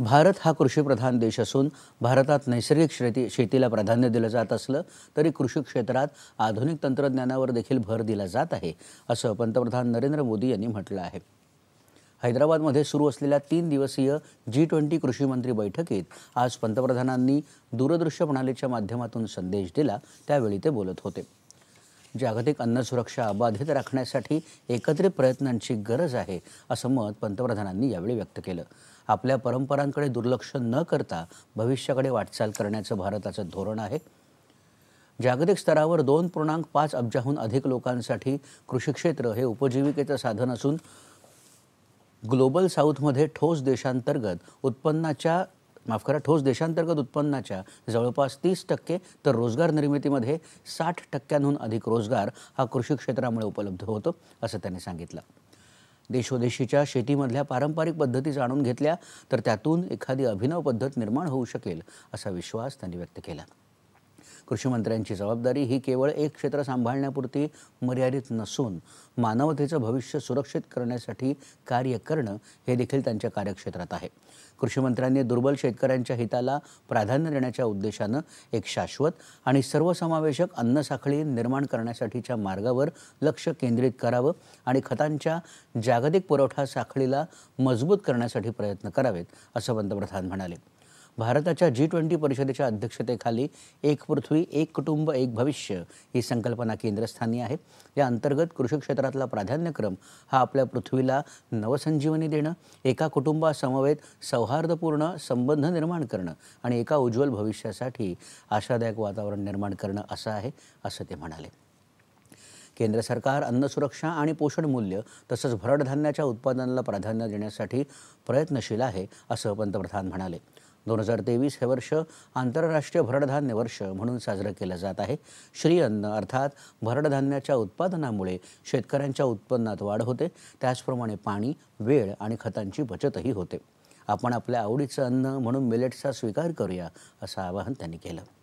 भारत हा कृषीप्रधान देश असून भारतात नैसर्गिक शेती शेतीला प्राधान्य दिलं जात असलं तरी कृषी क्षेत्रात आधुनिक तंत्रज्ञानावर देखील भर दिला जात आहे असं पंतप्रधान नरेंद्र मोदी यांनी म्हटलं आहे हैदराबादमध्ये सुरू असलेल्या तीन दिवसीय जी ट्वेंटी कृषीमंत्री बैठकीत आज पंतप्रधानांनी दूरदृश्य प्रणालीच्या माध्यमातून संदेश दिला त्यावेळी ते बोलत होते जागतिक अन्न सुरक्षा अबाधित राखण्यासाठी एकत्रित प्रयत्नांची गरज आहे असं मत पंतप्रधानांनी यावेळी व्यक्त केलं आपल्या परंपरांकडे दुर्लक्ष न करता भविष्याकडे वाटचाल करण्याचं भारताचं धोरण आहे जागतिक स्तरावर दोन पूर्णांक पाच अब्जाहून अधिक लोकांसाठी कृषी क्षेत्र हे उपजीविकेचं साधन असून ग्लोबल साऊथमध्ये ठोस देशांतर्गत उत्पन्नाच्या माफ करा ठोस देशांतर्गत उत्पन्नाच्या जवळपास तीस टक्के तर रोजगार निर्मितीमध्ये साठ टक्क्यांहून अधिक रोजगार हा कृषी क्षेत्रामुळे उपलब्ध होतो असं त्यांनी सांगितलं देशोदेशीच्या शेतीमधल्या पारंपरिक पद्धती जाणून घेतल्या तर त्यातून एखादी अभिनव पद्धत निर्माण होऊ शकेल असा विश्वास त्यांनी व्यक्त केला कृषीमंत्र्यांची जबाबदारी ही केवळ एक क्षेत्र सांभाळण्यापुरती मर्यादित नसून मानवतेचं भविष्य सुरक्षित करण्यासाठी कार्य करणं हे देखील त्यांच्या कार्यक्षेत्रात आहे कृषीमंत्र्यांनी दुर्बल शेतकऱ्यांच्या हिताला प्राधान्य देण्याच्या उद्देशानं एक शाश्वत आणि सर्वसमावेशक अन्नसाखळी निर्माण करण्यासाठीच्या मार्गावर लक्ष केंद्रित करावं आणि खतांच्या जागतिक पुरवठा साखळीला मजबूत करण्यासाठी प्रयत्न करावेत असं पंतप्रधान म्हणाले भारताच्या जी ट्वेंटी परिषदेच्या अध्यक्षतेखाली एक पृथ्वी एक कुटुंब एक भविष्य ही संकल्पना केंद्रस्थानी आहे या अंतर्गत कृषी क्षेत्रातला प्राधान्यक्रम हा आपल्या पृथ्वीला नवसंजीवनी देणं एका कुटुंबासमवेत सौहार्दपूर्ण संबंध निर्माण करणं आणि एका उज्ज्वल भविष्यासाठी आशादायक वातावरण निर्माण करणं असं आहे असं ते म्हणाले केंद्र सरकार अन्न सुरक्षा आणि पोषण मूल्य तसंच भरडधान्याच्या उत्पादनाला प्राधान्य देण्यासाठी प्रयत्नशील आहे असं पंतप्रधान म्हणाले दोन हजार तेवीस हे वर्ष आंतरराष्ट्रीय भरडधान्य वर्ष म्हणून साजरं केलं जात आहे श्री अन्न अर्थात भरडधान्याच्या उत्पादनामुळे शेतकऱ्यांच्या उत्पन्नात वाढ होते त्याचप्रमाणे पाणी वेळ आणि खतांची बचतही होते आपण आपल्या आवडीचं अन्न म्हणून मिलेटचा स्वीकार करूया असं आवाहन त्यांनी केलं